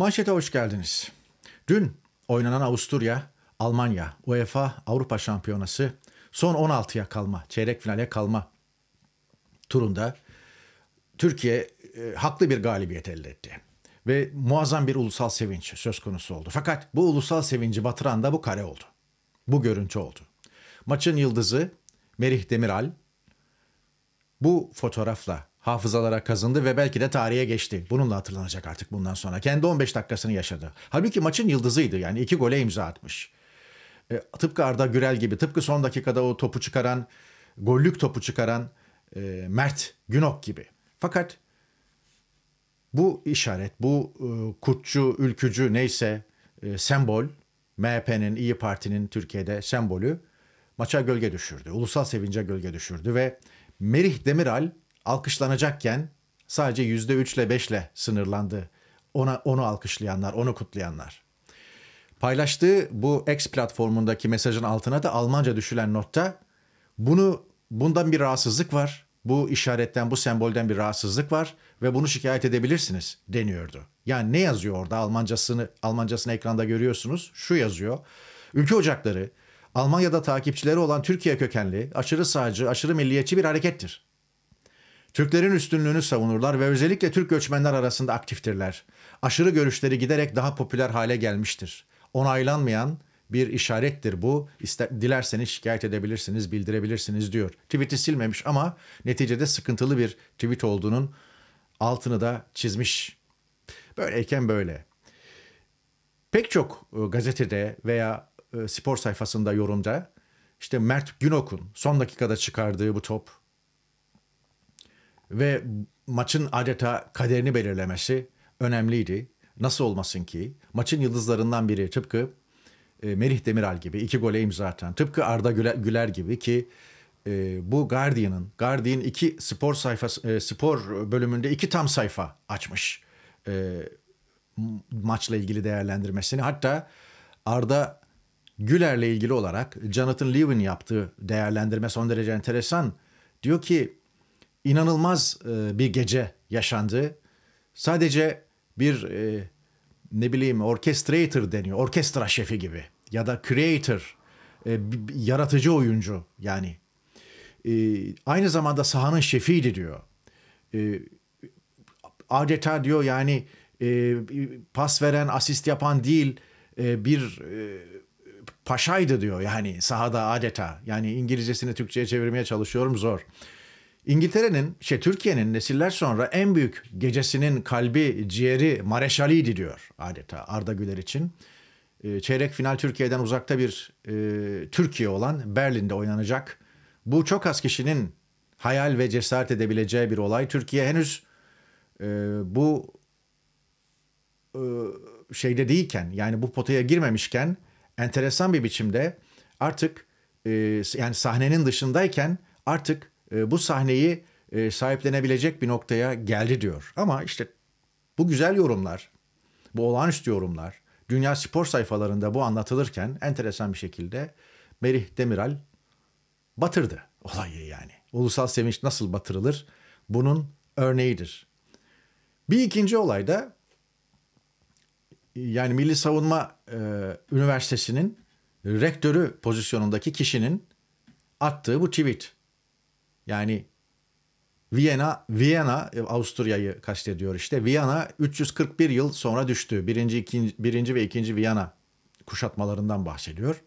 Manşete hoş geldiniz. Dün oynanan Avusturya, Almanya, UEFA Avrupa Şampiyonası son 16'ya kalma, çeyrek finale kalma turunda Türkiye e, haklı bir galibiyet elde etti. Ve muazzam bir ulusal sevinç söz konusu oldu. Fakat bu ulusal sevinci batıran da bu kare oldu. Bu görüntü oldu. Maçın yıldızı Merih Demiral bu fotoğrafla hafızalara kazındı ve belki de tarihe geçti. Bununla hatırlanacak artık bundan sonra. Kendi 15 dakikasını yaşadı. Halbuki maçın yıldızıydı yani iki gole imza atmış. E, tıpkı Arda Gürel gibi tıpkı son dakikada o topu çıkaran, gollük topu çıkaran e, Mert Günok gibi. Fakat bu işaret, bu e, kurtçu, ülkücü neyse e, sembol, MHP'nin, İyi Parti'nin Türkiye'de sembolü maça gölge düşürdü. Ulusal sevince gölge düşürdü ve Merih Demiral alkışlanacakken sadece yüzde üçle beşle sınırlandı. Ona, onu alkışlayanlar, onu kutlayanlar. Paylaştığı bu X platformundaki mesajın altına da Almanca düşülen notta bunu bundan bir rahatsızlık var. Bu işaretten, bu sembolden bir rahatsızlık var ve bunu şikayet edebilirsiniz deniyordu. Yani ne yazıyor orada Almancasını Almancasını ekranda görüyorsunuz. Şu yazıyor. Ülke ocakları Almanya'da takipçileri olan Türkiye kökenli aşırı sağcı, aşırı milliyetçi bir harekettir. Türklerin üstünlüğünü savunurlar ve özellikle Türk göçmenler arasında aktiftirler. Aşırı görüşleri giderek daha popüler hale gelmiştir. Onaylanmayan bir işarettir bu. İster, dilerseniz şikayet edebilirsiniz, bildirebilirsiniz diyor. Tweet'i silmemiş ama neticede sıkıntılı bir tweet olduğunun altını da çizmiş. Böyleyken böyle. Pek çok ıı, gazetede veya ıı, spor sayfasında yorumda işte Mert Günok'un son dakikada çıkardığı bu top ve maçın adeta kaderini belirlemesi önemliydi. Nasıl olmasın ki? Maçın yıldızlarından biri tıpkı e, Merih Demiral gibi iki gole imza atan, tıpkı Arda Güler, gibi ki e, bu Guardian'ın, Guardian iki spor sayfası, e, spor bölümünde iki tam sayfa açmış maçla ilgili değerlendirmesini. Hatta Arda Güler'le ilgili olarak Jonathan Levin yaptığı değerlendirme son derece enteresan. Diyor ki inanılmaz e, bir gece yaşandı. Sadece bir e, ne bileyim orkestrator deniyor. Orkestra şefi gibi ya da creator e, yaratıcı oyuncu yani. aynı zamanda sahanın şefiydi diyor. adeta diyor yani pas veren, asist yapan değil bir e, paşaydı diyor yani sahada adeta. Yani İngilizcesini Türkçe'ye çevirmeye çalışıyorum zor. İngiltere'nin, şey Türkiye'nin nesiller sonra en büyük gecesinin kalbi, ciğeri Mareşali'ydi diyor adeta Arda Güler için. Ee, çeyrek final Türkiye'den uzakta bir e, Türkiye olan Berlin'de oynanacak. Bu çok az kişinin hayal ve cesaret edebileceği bir olay. Türkiye henüz e, bu e, şeyde değilken yani bu potaya girmemişken enteresan bir biçimde artık e, yani sahnenin dışındayken artık e, bu sahneyi e, sahiplenebilecek bir noktaya geldi diyor. Ama işte bu güzel yorumlar, bu olağanüstü yorumlar dünya spor sayfalarında bu anlatılırken enteresan bir şekilde Merih Demiral batırdı olayı yani. Ulusal sevinç nasıl batırılır? Bunun örneğidir. Bir ikinci olay da yani Milli Savunma e, Üniversitesi'nin rektörü pozisyonundaki kişinin attığı bu tweet. Yani Viyana, Viyana e, Avusturya'yı kastediyor işte. Viyana 341 yıl sonra düştü. Birinci, ikinci, birinci ve ikinci Viyana kuşatmalarından bahsediyor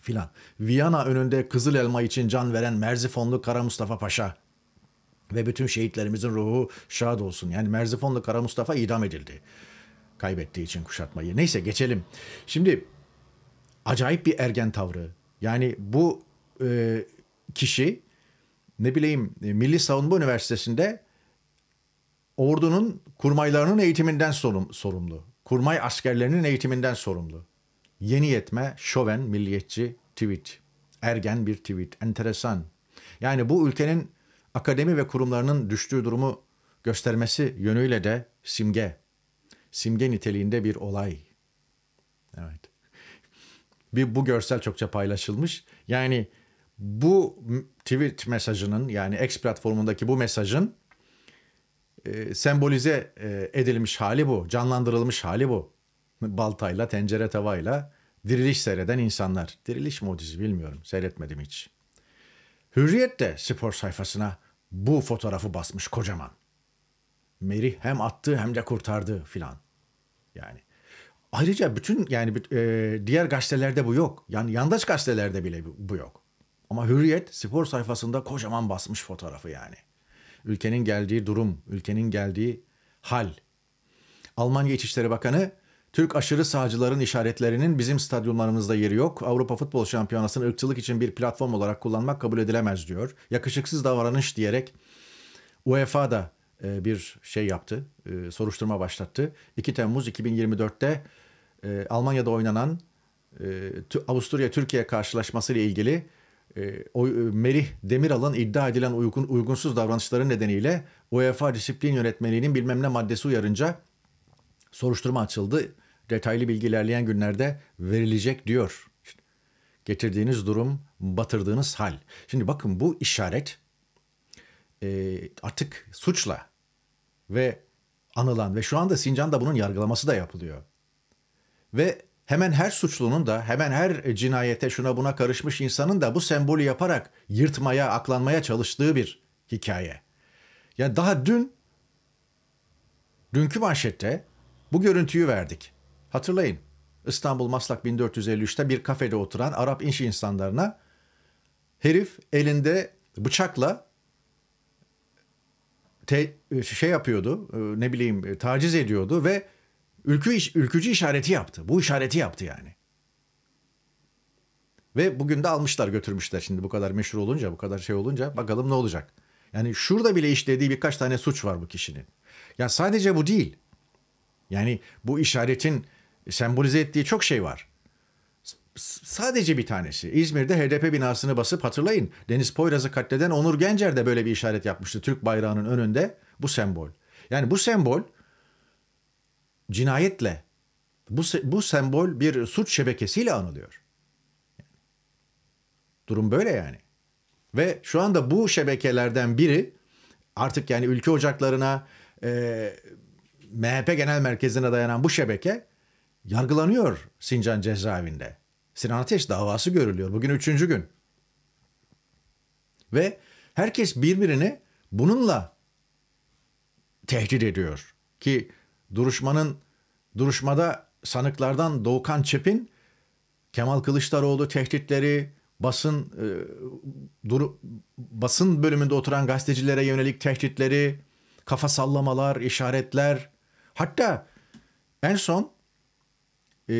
filan. Viyana önünde Kızıl Elma için can veren Merzifonlu Kara Mustafa Paşa ve bütün şehitlerimizin ruhu şad olsun. Yani Merzifonlu Kara Mustafa idam edildi. Kaybettiği için kuşatmayı. Neyse geçelim. Şimdi acayip bir ergen tavrı. Yani bu e, kişi ne bileyim e, Milli Savunma Üniversitesi'nde ordunun kurmaylarının eğitiminden sorum, sorumlu. Kurmay askerlerinin eğitiminden sorumlu. Yeni yetme, şoven, milliyetçi tweet. Ergen bir tweet. Enteresan. Yani bu ülkenin akademi ve kurumlarının düştüğü durumu göstermesi yönüyle de simge. Simge niteliğinde bir olay. Evet. Bir bu görsel çokça paylaşılmış. Yani bu tweet mesajının yani X platformundaki bu mesajın e, sembolize e, edilmiş hali bu. Canlandırılmış hali bu. Baltayla, tencere tavayla diriliş seyreden insanlar. Diriliş mi bilmiyorum. Seyretmedim hiç. Hürriyet de spor sayfasına bu fotoğrafı basmış kocaman. Meri hem attı hem de kurtardı filan. Yani ayrıca bütün yani e, diğer gazetelerde bu yok. Yani yandaş gazetelerde bile bu yok. Ama Hürriyet spor sayfasında kocaman basmış fotoğrafı yani. Ülkenin geldiği durum, ülkenin geldiği hal. Almanya İçişleri Bakanı Türk aşırı sağcıların işaretlerinin bizim stadyumlarımızda yeri yok. Avrupa Futbol Şampiyonası'nı ırkçılık için bir platform olarak kullanmak kabul edilemez diyor. Yakışıksız davranış diyerek UEFA da e, bir şey yaptı, e, soruşturma başlattı. 2 Temmuz 2024'te e, Almanya'da oynanan Avusturya-Türkiye karşılaşması ile ilgili ee, o, e, Merih Demiral'ın iddia edilen uygun, uygunsuz davranışları nedeniyle UEFA disiplin yönetmeliğinin bilmem ne maddesi uyarınca soruşturma açıldı. Detaylı bilgi ilerleyen günlerde verilecek diyor. getirdiğiniz durum, batırdığınız hal. Şimdi bakın bu işaret e, artık suçla ve anılan ve şu anda Sincan'da bunun yargılaması da yapılıyor. Ve hemen her suçlunun da hemen her cinayete şuna buna karışmış insanın da bu sembolü yaparak yırtmaya, aklanmaya çalıştığı bir hikaye. Ya daha dün dünkü manşette bu görüntüyü verdik. Hatırlayın. İstanbul Maslak 1453'te bir kafede oturan Arap inş insanlarına herif elinde bıçakla te, şey yapıyordu, e, ne bileyim e, taciz ediyordu ve Ülkü, iş ülkücü işareti yaptı. Bu işareti yaptı yani. Ve bugün de almışlar götürmüşler şimdi bu kadar meşhur olunca bu kadar şey olunca bakalım ne olacak. Yani şurada bile işlediği birkaç tane suç var bu kişinin. Ya sadece bu değil. Yani bu işaretin sembolize ettiği çok şey var. S sadece bir tanesi. İzmir'de HDP binasını basıp hatırlayın. Deniz Poyraz'ı katleden Onur Gencer de böyle bir işaret yapmıştı. Türk bayrağının önünde bu sembol. Yani bu sembol cinayetle bu, bu sembol bir suç şebekesiyle anılıyor. Durum böyle yani. Ve şu anda bu şebekelerden biri artık yani ülke ocaklarına e, MHP genel merkezine dayanan bu şebeke yargılanıyor Sincan cezaevinde. Sinan Ateş davası görülüyor. Bugün üçüncü gün. Ve herkes birbirini bununla tehdit ediyor. Ki duruşmanın duruşmada sanıklardan Doğukan Çepin Kemal Kılıçdaroğlu tehditleri, basın e, duru, basın bölümünde oturan gazetecilere yönelik tehditleri, kafa sallamalar, işaretler. Hatta en son e,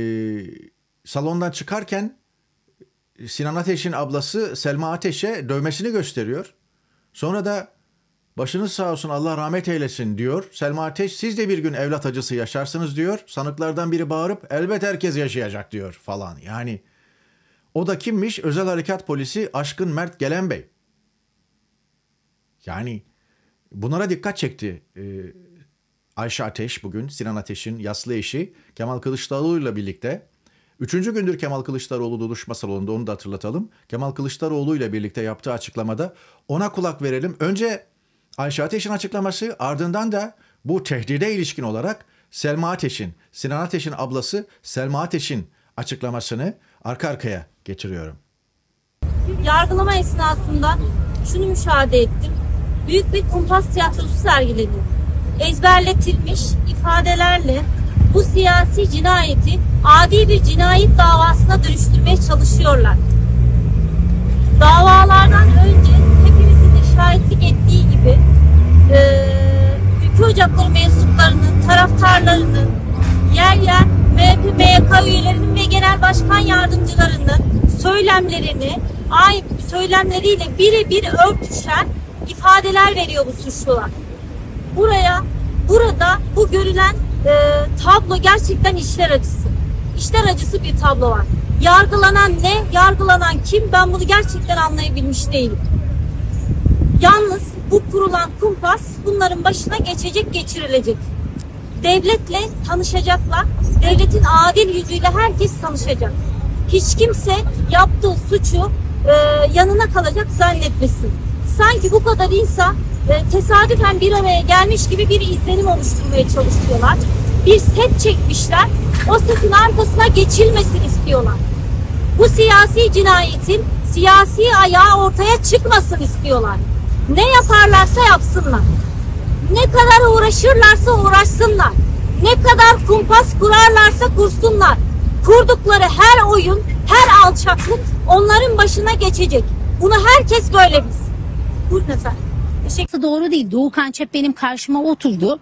salondan çıkarken Sinan Ateş'in ablası Selma Ateş'e dövmesini gösteriyor. Sonra da Başınız sağ olsun Allah rahmet eylesin diyor. Selma Ateş siz de bir gün evlat acısı yaşarsınız diyor. Sanıklardan biri bağırıp elbet herkes yaşayacak diyor falan. Yani o da kimmiş? Özel Harekat Polisi Aşkın Mert Gelen Bey. Yani bunlara dikkat çekti ee, Ayşe Ateş bugün Sinan Ateş'in yaslı eşi Kemal Kılıçdaroğlu ile birlikte. Üçüncü gündür Kemal Kılıçdaroğlu duruşma salonunda onu da hatırlatalım. Kemal Kılıçdaroğlu ile birlikte yaptığı açıklamada ona kulak verelim. Önce Ayşe Ateş'in açıklaması ardından da bu tehdide ilişkin olarak Selma Ateş'in, Sinan Ateş'in ablası Selma Ateş'in açıklamasını arka arkaya getiriyorum. Yargılama esnasında şunu müşahede ettim. Büyük bir kumpas tiyatrosu sergiledi. Ezberletilmiş ifadelerle bu siyasi cinayeti adi bir cinayet davasına dönüştürmeye çalışıyorlar. Davalardan önce hepimizin de şahitlik ettiği gibi e, ülke ocakları mensuplarının, taraftarlarının, yer yer MHP, MYK üyelerinin ve genel başkan yardımcılarının söylemlerini, ay söylemleriyle birebir örtüşen ifadeler veriyor bu suçlular. Buraya, burada bu görülen e, tablo gerçekten işler acısı. İşler acısı bir tablo var. Yargılanan ne, yargılanan kim ben bunu gerçekten anlayabilmiş değilim. Yalnız bu kurulan kumpas bunların başına geçecek, geçirilecek. Devletle tanışacaklar. Devletin adil yüzüyle herkes tanışacak. Hiç kimse yaptığı suçu e, yanına kalacak zannetmesin. Sanki bu kadar insan e, tesadüfen bir araya gelmiş gibi bir izlenim oluşturmaya çalışıyorlar. Bir set çekmişler. O setin arkasına geçilmesin istiyorlar. Bu siyasi cinayetin siyasi ayağı ortaya çıkmasın istiyorlar. Ne yaparlarsa yapsınlar. Ne kadar uğraşırlarsa uğraşsınlar. Ne kadar kumpas kurarlarsa kursunlar. Kurdukları her oyun, her alçaklık onların başına geçecek. Bunu herkes böyle bilsin. Buyurun efendim. Teşekkür Doğru değil. Doğukan Çep benim karşıma oturdu.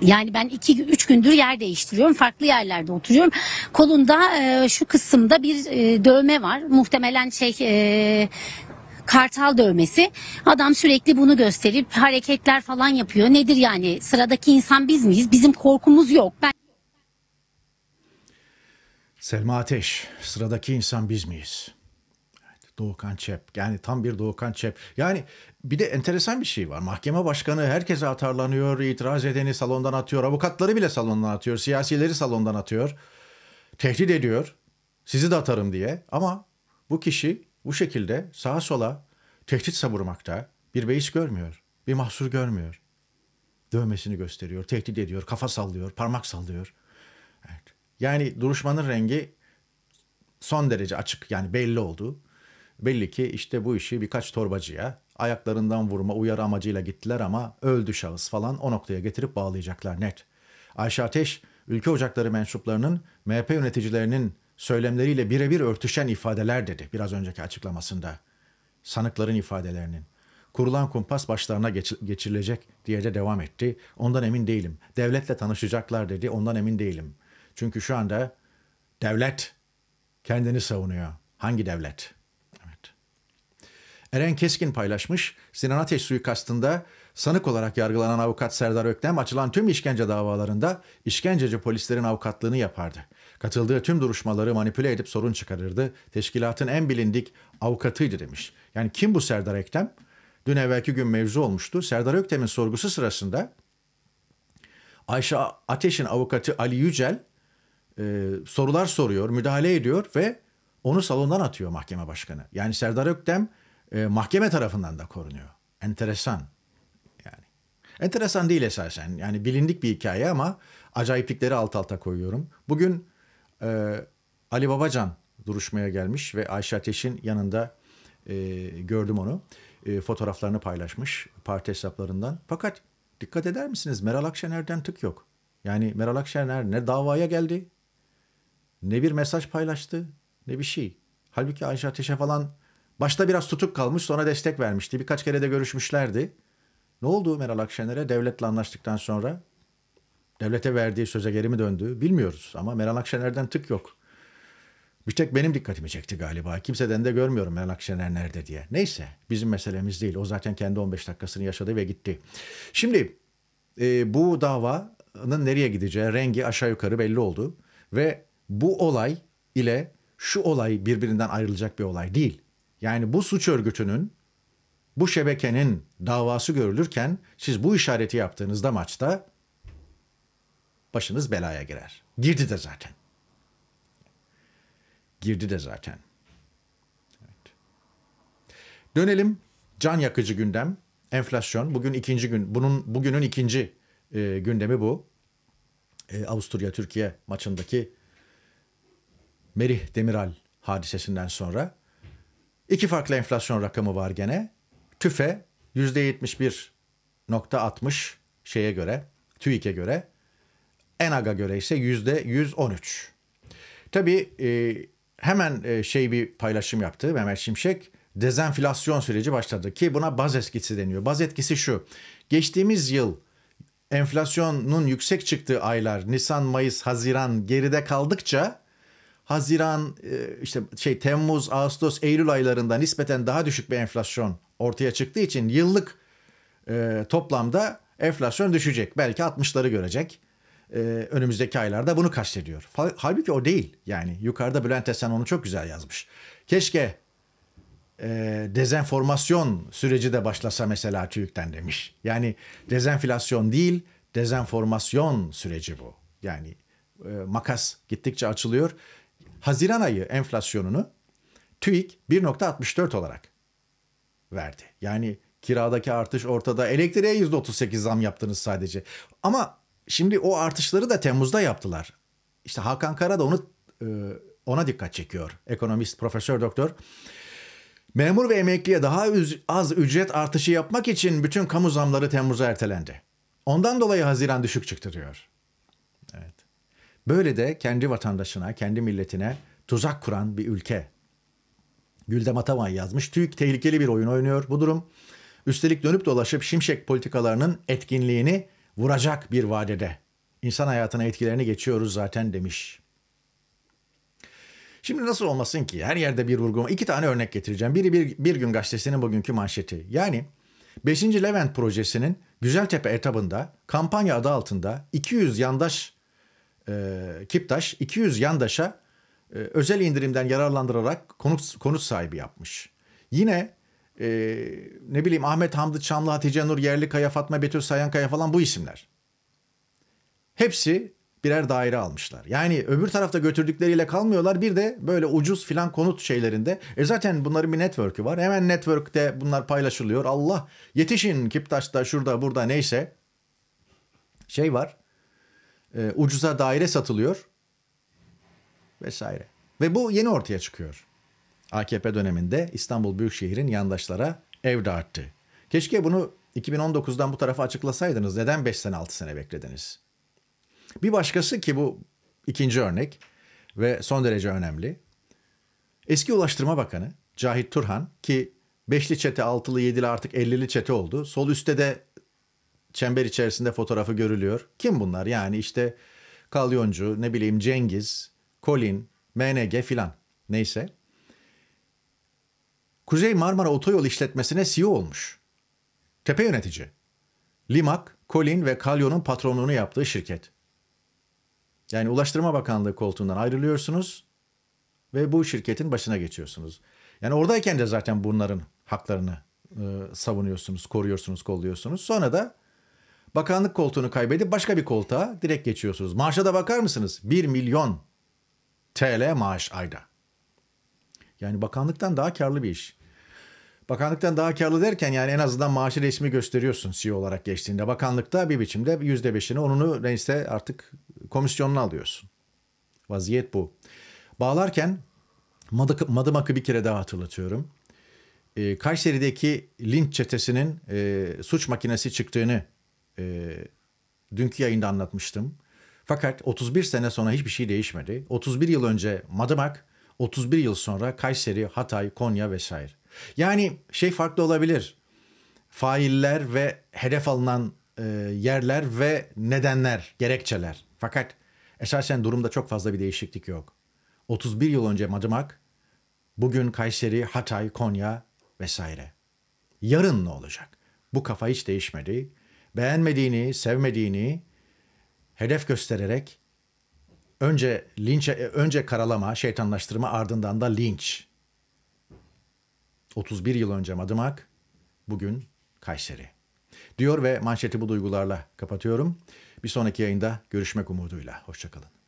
Yani ben iki üç gündür yer değiştiriyorum. Farklı yerlerde oturuyorum. Kolunda e, şu kısımda bir e, dövme var. Muhtemelen şey e, kartal dövmesi. Adam sürekli bunu gösterir. Hareketler falan yapıyor. Nedir yani? Sıradaki insan biz miyiz? Bizim korkumuz yok. Ben Selma Ateş, sıradaki insan biz miyiz? Doğukan Çep. Yani tam bir Doğukan Çep. Yani bir de enteresan bir şey var. Mahkeme başkanı herkese atarlanıyor, itiraz edeni salondan atıyor, avukatları bile salondan atıyor, siyasileri salondan atıyor. Tehdit ediyor. Sizi de atarım diye. Ama bu kişi bu şekilde sağa sola tehdit savurmakta bir beis görmüyor, bir mahsur görmüyor. Dövmesini gösteriyor, tehdit ediyor, kafa sallıyor, parmak sallıyor. Evet. Yani duruşmanın rengi son derece açık yani belli oldu. Belli ki işte bu işi birkaç torbacıya ayaklarından vurma uyarı amacıyla gittiler ama öldü şahıs falan o noktaya getirip bağlayacaklar net. Ayşe Ateş, ülke ocakları mensuplarının MHP yöneticilerinin söylemleriyle birebir örtüşen ifadeler dedi biraz önceki açıklamasında. Sanıkların ifadelerinin. Kurulan kumpas başlarına geçirilecek diye de devam etti. Ondan emin değilim. Devletle tanışacaklar dedi. Ondan emin değilim. Çünkü şu anda devlet kendini savunuyor. Hangi devlet? Evet. Eren Keskin paylaşmış. Sinan Ateş suikastında sanık olarak yargılanan avukat Serdar Öktem açılan tüm işkence davalarında işkenceci polislerin avukatlığını yapardı. Katıldığı tüm duruşmaları manipüle edip sorun çıkarırdı. Teşkilatın en bilindik avukatıydı demiş. Yani kim bu Serdar Ektem? Dün evvelki gün mevzu olmuştu. Serdar Öktem'in sorgusu sırasında Ayşe Ateş'in avukatı Ali Yücel e, sorular soruyor, müdahale ediyor ve onu salondan atıyor mahkeme başkanı. Yani Serdar Öktem e, mahkeme tarafından da korunuyor. Enteresan yani. Enteresan değil esasen. Yani bilindik bir hikaye ama acayiplikleri alt alta koyuyorum. Bugün e, Ali Babacan duruşmaya gelmiş ve Ayşe Ateş'in yanında e, gördüm onu. E, fotoğraflarını paylaşmış parti hesaplarından. Fakat dikkat eder misiniz Meral Akşener'den tık yok. Yani Meral Akşener ne davaya geldi ne bir mesaj paylaştı ne bir şey. Halbuki Ayşe Ateş'e falan başta biraz tutuk kalmış sonra destek vermişti. Birkaç kere de görüşmüşlerdi. Ne oldu Meral Akşener'e devletle anlaştıktan sonra? devlete verdiği söze geri mi döndü bilmiyoruz ama Meral Akşener'den tık yok. Bir tek benim dikkatimi çekti galiba. Kimseden de görmüyorum Meral Akşener nerede diye. Neyse bizim meselemiz değil. O zaten kendi 15 dakikasını yaşadı ve gitti. Şimdi e, bu davanın nereye gideceği rengi aşağı yukarı belli oldu. Ve bu olay ile şu olay birbirinden ayrılacak bir olay değil. Yani bu suç örgütünün bu şebekenin davası görülürken siz bu işareti yaptığınızda maçta başınız belaya girer. Girdi de zaten. Girdi de zaten. Evet. Dönelim can yakıcı gündem enflasyon. Bugün ikinci gün bunun bugünün ikinci e, gündemi bu. E, Avusturya Türkiye maçındaki Merih Demiral hadisesinden sonra iki farklı enflasyon rakamı var gene. TÜFE %71.60 şeye göre, TÜİK'e göre Enag'a göre ise yüzde 113. Tabii e, hemen e, şey bir paylaşım yaptı Mehmet Şimşek. Dezenflasyon süreci başladı ki buna baz etkisi deniyor. Baz etkisi şu. Geçtiğimiz yıl enflasyonun yüksek çıktığı aylar Nisan, Mayıs, Haziran geride kaldıkça Haziran e, işte şey Temmuz, Ağustos, Eylül aylarında nispeten daha düşük bir enflasyon ortaya çıktığı için yıllık e, toplamda enflasyon düşecek. Belki 60'ları görecek e, önümüzdeki aylarda bunu kastediyor. Halbuki o değil. Yani yukarıda Bülent Esen onu çok güzel yazmış. Keşke e, dezenformasyon süreci de başlasa mesela TÜİK'ten demiş. Yani dezenflasyon değil, dezenformasyon süreci bu. Yani e, makas gittikçe açılıyor. Haziran ayı enflasyonunu TÜİK 1.64 olarak verdi. Yani kiradaki artış ortada. Elektriğe %38 zam yaptınız sadece. Ama Şimdi o artışları da Temmuz'da yaptılar. İşte Hakan Kara da onu e, ona dikkat çekiyor. Ekonomist, profesör, doktor. Memur ve emekliye daha az ücret artışı yapmak için bütün kamu zamları Temmuz'a ertelendi. Ondan dolayı Haziran düşük çıktı diyor. Evet. Böyle de kendi vatandaşına, kendi milletine tuzak kuran bir ülke. Güldem Atavay yazmış. TÜİK tehlikeli bir oyun oynuyor bu durum. Üstelik dönüp dolaşıp şimşek politikalarının etkinliğini vuracak bir vadede insan hayatına etkilerini geçiyoruz zaten demiş. Şimdi nasıl olmasın ki her yerde bir vurgulama. İki tane örnek getireceğim. Biri bir, bir gün gazetesinin bugünkü manşeti. Yani 5. Levent projesinin Güzeltepe etabında kampanya adı altında 200 yandaş e, Kiptaş 200 yandaşa e, özel indirimden yararlandırarak konut, konut sahibi yapmış. Yine e, ne bileyim Ahmet Hamdi Çamlı, Hatice Nur Yerlikaya, Fatma Betül Sayankaya falan bu isimler. Hepsi birer daire almışlar. Yani öbür tarafta götürdükleriyle kalmıyorlar. Bir de böyle ucuz filan konut şeylerinde. E zaten bunların bir network'ü var. Hemen network'te bunlar paylaşılıyor. Allah yetişin Kiptaş'ta şurada burada neyse. Şey var. E, ucuza daire satılıyor. Vesaire. Ve bu yeni ortaya çıkıyor. AKP döneminde İstanbul Büyükşehir'in yandaşlara ev dağıttı. Keşke bunu 2019'dan bu tarafa açıklasaydınız. Neden 5 sene 6 sene beklediniz? Bir başkası ki bu ikinci örnek ve son derece önemli. Eski Ulaştırma Bakanı Cahit Turhan ki beşli çete, altılı, yedili artık ellili çete oldu. Sol üstte de çember içerisinde fotoğrafı görülüyor. Kim bunlar? Yani işte Kalyoncu, ne bileyim Cengiz, Colin, MNG filan. Neyse. Kuzey Marmara Otoyol İşletmesi'ne CEO olmuş. Tepe yönetici. Limak, Colin ve Kalyon'un patronluğunu yaptığı şirket. Yani Ulaştırma Bakanlığı koltuğundan ayrılıyorsunuz ve bu şirketin başına geçiyorsunuz. Yani oradayken de zaten bunların haklarını e, savunuyorsunuz, koruyorsunuz, kolluyorsunuz. Sonra da bakanlık koltuğunu kaybedip başka bir koltuğa direkt geçiyorsunuz. Maaşa da bakar mısınız? 1 milyon TL maaş ayda. Yani bakanlıktan daha karlı bir iş. Bakanlıktan daha karlı derken yani en azından maaşı resmi gösteriyorsun CEO olarak geçtiğinde. Bakanlıkta bir biçimde %5'ini, onunu neyse artık komisyonunu alıyorsun. Vaziyet bu. Bağlarken Madık, Madımak'ı bir kere daha hatırlatıyorum. Ee, Kayseri'deki linç çetesinin e, suç makinesi çıktığını e, dünkü yayında anlatmıştım. Fakat 31 sene sonra hiçbir şey değişmedi. 31 yıl önce Madımak, 31 yıl sonra Kayseri, Hatay, Konya vesaire. Yani şey farklı olabilir. Failler ve hedef alınan e, yerler ve nedenler, gerekçeler. Fakat esasen durumda çok fazla bir değişiklik yok. 31 yıl önce Madımak, bugün Kayseri, Hatay, Konya vesaire. Yarın ne olacak? Bu kafa hiç değişmedi. Beğenmediğini, sevmediğini hedef göstererek önce linç e, önce karalama, şeytanlaştırma ardından da linç 31 yıl önce Madımak, bugün Kayseri. Diyor ve manşeti bu duygularla kapatıyorum. Bir sonraki yayında görüşmek umuduyla. Hoşçakalın.